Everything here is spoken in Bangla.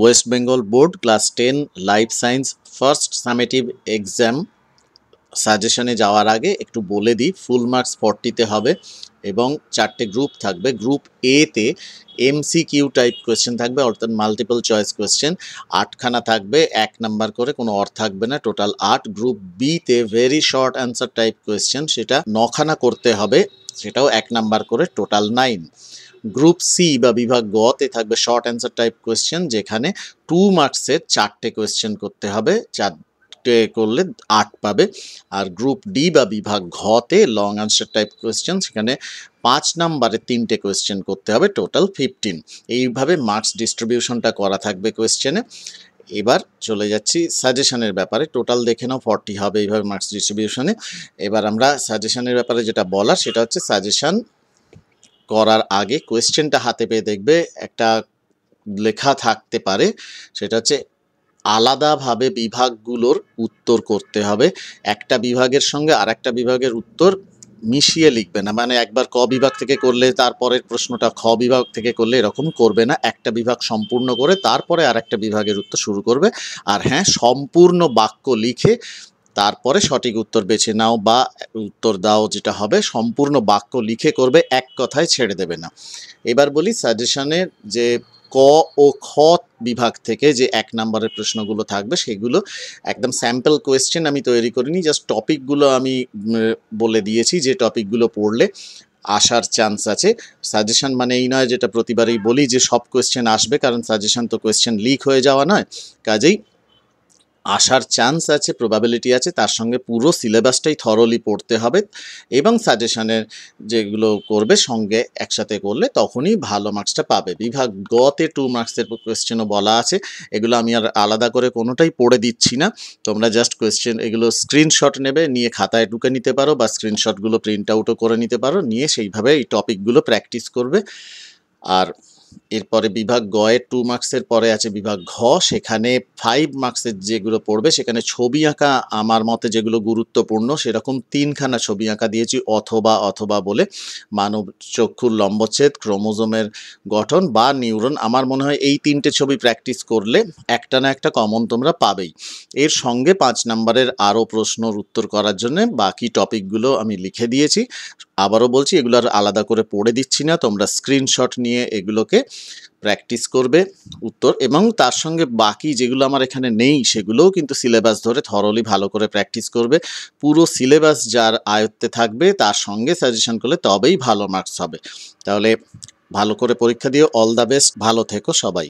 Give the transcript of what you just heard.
West Bengal board class ten life science first summative exam সাজেশনে যাওয়ার আগে একটু বলে দিই ফুল মার্কস ফর্টিতে হবে এবং চারটে গ্রুপ থাকবে গ্রুপ এতে এম কিউ টাইপ কোয়েশ্চেন থাকবে অর্থাৎ মাল্টিপল চয়েস কোয়েশ্চেন আটখানা থাকবে এক নাম্বার করে কোনো অর থাকবে না টোটাল আট গ্রুপ বিতে very short answer type question সেটা নখানা করতে হবে সেটাও এক নাম্বার করে টোটাল নাইন গ্রুপ সি বা বিভাগ গতে থাকবে শর্ট অ্যান্সার টাইপ কোয়েশ্চেন যেখানে টু মার্কসের চারটে কোয়েশ্চেন করতে হবে চারটে করলে আট পাবে আর গ্রুপ ডি বা বিভাগ ঘতে লং অ্যান্সার টাইপ কোয়েশ্চেন সেখানে পাঁচ নাম্বারে তিনটে কোয়েশ্চেন করতে হবে টোটাল ফিফটিন এইভাবে মার্কস ডিস্ট্রিবিউশনটা করা থাকবে কোয়েশ্চেনে এবার চলে যাচ্ছি সাজেশানের ব্যাপারে টোটাল দেখে নাও ফর্টি হবে এইভাবে মার্কস ডিস্ট্রিবিউশনে এবার আমরা সাজেশানের ব্যাপারে যেটা বলার সেটা হচ্ছে সাজেশান করার আগে কোয়েশ্চেনটা হাতে পেয়ে দেখবে একটা লেখা থাকতে পারে সেটা হচ্ছে আলাদাভাবে বিভাগগুলোর উত্তর করতে হবে একটা বিভাগের সঙ্গে আর একটা বিভাগের উত্তর মিশিয়ে লিখবে না মানে একবার ক বিভাগ থেকে করলে তারপরের প্রশ্নটা খ বিভাগ থেকে করলে এরকম করবে না একটা বিভাগ সম্পূর্ণ করে তারপরে আর একটা বিভাগের উত্তর শুরু করবে আর হ্যাঁ সম্পূর্ণ বাক্য লিখে তারপরে সঠিক উত্তর বেছে নাও বা উত্তর দাও যেটা হবে সম্পূর্ণ বাক্য লিখে করবে এক কথায় ছেড়ে দেবে না এবার বলি সাজেশনের যে ক ও খ বিভাগ থেকে যে এক নম্বরের প্রশ্নগুলো থাকবে সেগুলো একদম স্যাম্পল কোয়েশ্চেন আমি তৈরি করিনি জাস্ট টপিকগুলো আমি বলে দিয়েছি যে টপিকগুলো পড়লে আসার চান্স আছে সাজেশন মানে এই নয় যেটা প্রতিবারই বলি যে সব কোয়েশ্চেন আসবে কারণ সাজেশন তো কোয়েশ্চেন লিক হয়ে যাওয়া নয় কাজেই আসার চান্স আছে প্রবাবিলিটি আছে তার সঙ্গে পুরো সিলেবাসটাই থরলি পড়তে হবে এবং সাজেশানের যেগুলো করবে সঙ্গে একসাথে করলে তখনই ভালো মার্কসটা পাবে বিভাগ গতে টু মার্কসের কোয়েশ্চেনও বলা আছে এগুলো আমি আর আলাদা করে কোনোটাই পড়ে দিচ্ছি না তোমরা জাস্ট কোয়েশ্চেন এগুলো স্ক্রিনশট নেবে নিয়ে খাতায় ঢুকে নিতে পারো বা স্ক্রিনশটগুলো প্রিন্ট আউটও করে নিতে পারো নিয়ে সেইভাবে এই টপিকগুলো প্র্যাকটিস করবে আর এরপরে বিভাগ গয়ে টু মার্কসের পরে আছে বিভাগ ঘ সেখানে ফাইভ মার্কসের যেগুলো পড়বে সেখানে ছবি আঁকা আমার মতে যেগুলো গুরুত্বপূর্ণ সেরকম তিনখানা ছবি আঁকা দিয়েছি অথবা অথবা বলে মানব চক্ষুর লম্বচ্ছেদ ক্রোমোজোমের গঠন বা নিউরন আমার মনে হয় এই তিনটে ছবি প্র্যাকটিস করলে একটা না একটা কমন তোমরা পাবেই এর সঙ্গে পাঁচ নম্বরের আরও প্রশ্নর উত্তর করার জন্য বাকি টপিকগুলো আমি লিখে দিয়েছি আবারও বলছি এগুলো আর আলাদা করে পড়ে দিচ্ছি না তোমরা স্ক্রিনশট নিয়ে এগুলোকে সম্পর্কে প্র্যাকটিস করবে উত্তর এবং তার সঙ্গে বাকি যেগুলো আমার এখানে নেই সেগুলোও কিন্তু সিলেবাস ধরে থরলি ভালো করে প্র্যাকটিস করবে পুরো সিলেবাস যার আয়ত্তে থাকবে তার সঙ্গে সাজেশন করলে তবেই ভালো মার্কস হবে তাহলে ভালো করে পরীক্ষা দিয়ে অল দ্য বেস্ট ভালো থেকো সবাই